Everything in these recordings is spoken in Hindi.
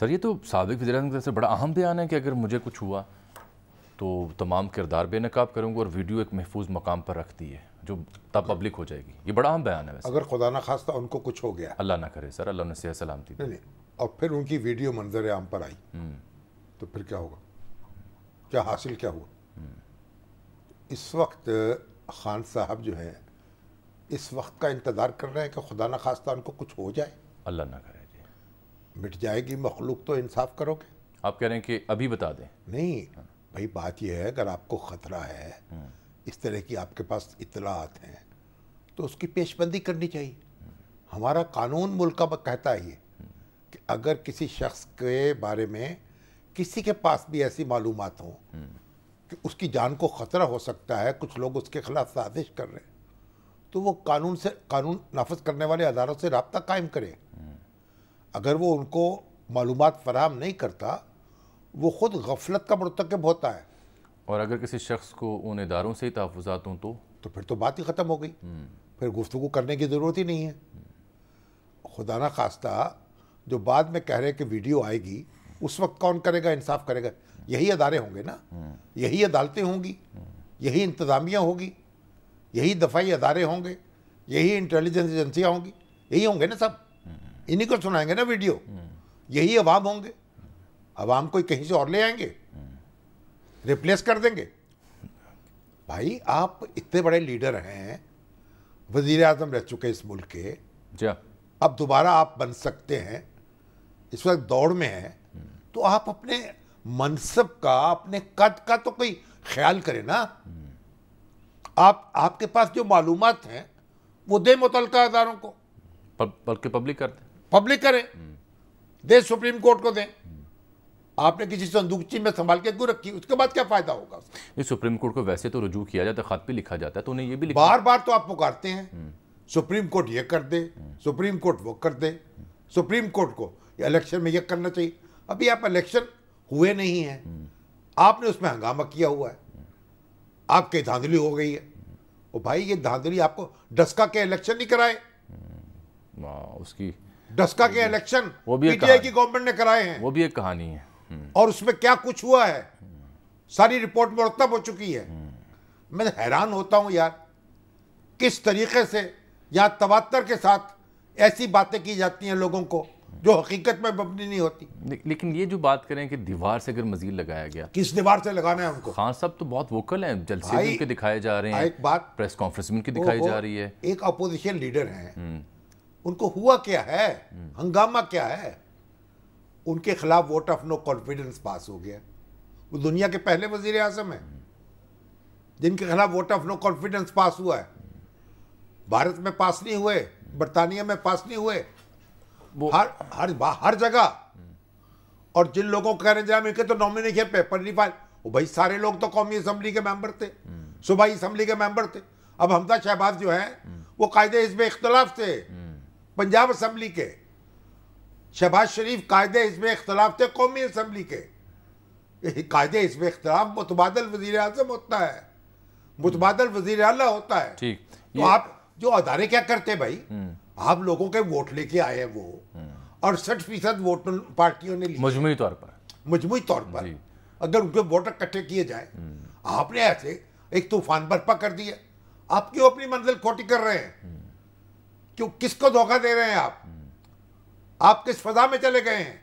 सर ये तो सबक वजी अजम की तरफ से बड़ा अहम बयान है कि अगर मुझे कुछ हुआ तो तमाम किरदार बेनकाब करूँगा और वीडियो एक महफूज मकाम पर रख दी है जो तब पब्लिक हो जाएगी ये बड़ा अहम बयान है वैसे अगर खुदा ना था उनको कुछ हो गया अल्लाह ना करे सर अल्लाह ने सेहत सलामती नहीं और फिर उनकी वीडियो मंजर आम पर आई हम्म। तो फिर क्या होगा क्या हासिल क्या हुआ हम्म। इस वक्त खान साहब जो है इस वक्त का इंतज़ार कर रहे हैं कि खुदा ना खास्ता उनको कुछ हो जाए अल्लाह ना करे मिट जाएगी मखलूक तो इंसाफ करोगे आप कह रहे हैं कि अभी बता दें नहीं भाई बात यह है अगर आपको ख़तरा है इस तरह की आपके पास इतलात हैं तो उसकी पेशबंदी करनी चाहिए हमारा कानून मुल्क का कहता है ये कि अगर किसी शख्स के बारे में किसी के पास भी ऐसी मालूम हो कि उसकी जान को ख़तरा हो सकता है कुछ लोग उसके खिलाफ साजिश कर रहे हैं तो वो कानून से कानून नाफज करने वाले अदारों से रबता कायम करें अगर वो उनको मालूम फराहम नहीं करता वो ख़ुद गफलत का मरतकब होता है और अगर किसी शख्स को उन इदारों से ही तहफात हों तो तो फिर तो बात ही ख़त्म हो गई हम्म। फिर गुफ्तु करने की ज़रूरत ही नहीं है खुदा ना खास्ता जो बाद में कह रहे कि वीडियो आएगी उस वक्त कौन करेगा इंसाफ करेगा यही अदारे होंगे ना हम्म। यही अदालतें होंगी हम्म। यही इंतज़ामिया होगी यही दफाई अदारे होंगे यही इंटेलिजेंस एजेंसियाँ होंगी यही होंगे ना सब इन्हीं को सुनाएंगे ना वीडियो यही अवाम होंगे अवाम कोई कहीं से और ले आएंगे रिप्लेस कर देंगे भाई आप इतने बड़े लीडर हैं वजीर अजम रह चुके इस मुल्क के हाँ। अब दोबारा आप बन सकते हैं इस वक्त दौड़ में है तो आप अपने मनसब का अपने कद का तो कोई ख्याल करें ना आप आपके पास जो मालूम हैं वो दे मुतलका अदारों को बल्कि पब्लिक करते पब्लिक करें देश सुप्रीम कोर्ट को दें आपने किसी संदूकची में संभाल के क्यों रखी उसके बाद क्या फायदा होगा ये सुप्रीम कोर्ट को वैसे तो रुजू किया जाता है खत भी लिखा जाता है तो उन्हें ये भी लिखा बार बार तो आप पुकारते हैं सुप्रीम कोर्ट ये कर दे सुप्रीम कोर्ट वो कर दे सुप्रीम कोर्ट को इलेक्शन में यह करना चाहिए अभी आप इलेक्शन हुए नहीं है आपने उसमें हंगामा किया हुआ है आपकी धांधली हो गई है वो भाई ये धांधली आपको डस्का के इलेक्शन नहीं कराए उसकी डस्का के इलेक्शन वो भी पीटीआई की गवर्नमेंट ने कराए हैं वो भी एक कहानी है हम्म। और उसमें क्या कुछ हुआ है हम्म। सारी रिपोर्ट मुरतब हो चुकी है हम्म। मैं हैरान होता हूं यार किस तरीके से यहाँ तवातर के साथ ऐसी बातें की जाती हैं लोगों को जो हकीकत में मबनी नहीं होती लेकिन ये जो बात करें कि दीवार से अगर मजीद लगाया गया किस दीवार से लगाना है उनको खान हाँ, साहब तो बहुत वोकल हैं जलसे उनके दिखाए जा रहे हैं एक बात प्रेस कॉन्फ्रेंस में उनकी दिखाई जा रही है एक अपोजिशन लीडर है उनको हुआ क्या है हंगामा क्या है उनके खिलाफ vote of no confidence pass हो गया वो दुनिया के पहले वजीर आजम है जिनके खिलाफ vote of no confidence pass हुआ है भारत में पास नहीं हुए बरतानिया में पास नहीं हुए हर हर हर जगह और जिन लोगों को कह रहे हैं के तो नॉमिनेशन पेपर नहीं फाइल वो भाई सारे लोग तो कौमी असम्बली के मेंबर थे हम्म। सुबह असम्बली के मेंबर थे अब हमदा शहबाज जो है वो कायदे इसमें इख्तलाफ थे पंजाब असम्बली के शहबाज शरीफ कायदे इसमें इख्तलाफ थे कौमी असम्बली के कायदे इसमें इख्तलाफ मुतबादल वजीर अजम होता है मुतबादल वजीर अला होता है ठीक तो आप जो अदारे क्या करते भाई हम्म। आप लोगों के वोट लेके आए हैं वो हम्म। और सठ फीसद वोट पार्टियों ने मजमुई तौर पर मजमू तौर पर अगर उनके वोट इकट्ठे किए जाए हम्म। आपने ऐसे एक तूफान बर्पा कर दिया आप क्यों अपनी मंजिल खोटी कर रहे हैं क्यों किसको धोखा दे रहे हैं आप आप किस फजा में चले गए हैं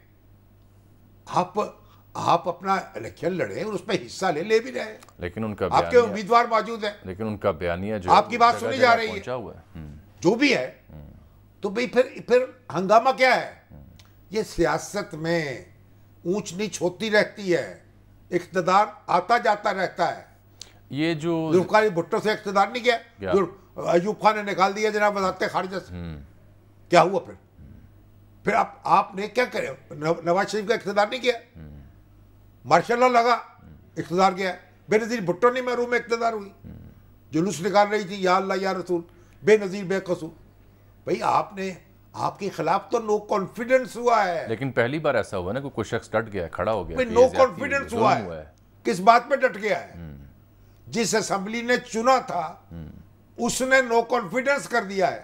आप आप अपना इलेक्शन लड़े और उसमें हिस्सा ले ले भी रहे लेकिन उनका आपके उम्मीदवार मौजूद है लेकिन उनका बयानिया जो आपकी बात सुनी जा रही है है हम्म। जो भी है तो भाई फिर फिर हंगामा क्या है हम्म। ये सियासत में ऊंच नीच होती रहती है इकतदार आता जाता रहता है ये जो भुट्टो से इकतदार नहीं गया अयूब खान ने निकाल दिया जनाब वजारत खारजा से हम्म। क्या हुआ फिर फिर आप आपने क्या करे नवाज शरीफ का इकतदार नहीं किया हम्म। मार्शल लगा हम्म। इकतदार गया बेनज़ीर भुट्टो ने महरूम में इकतदार हुई जुलूस निकाल रही थी या अल्लाह या रसूल बेनज़ीर बेकसूर भाई आपने आपके खिलाफ तो नो कॉन्फिडेंस हुआ है लेकिन पहली बार ऐसा हुआ ना कोई शख्स डट गया खड़ा हो गया नो कॉन्फिडेंस हुआ है किस बात पे डट गया है जिस असम्बली ने चुना था उसने नो कॉन्फिडेंस कर दिया है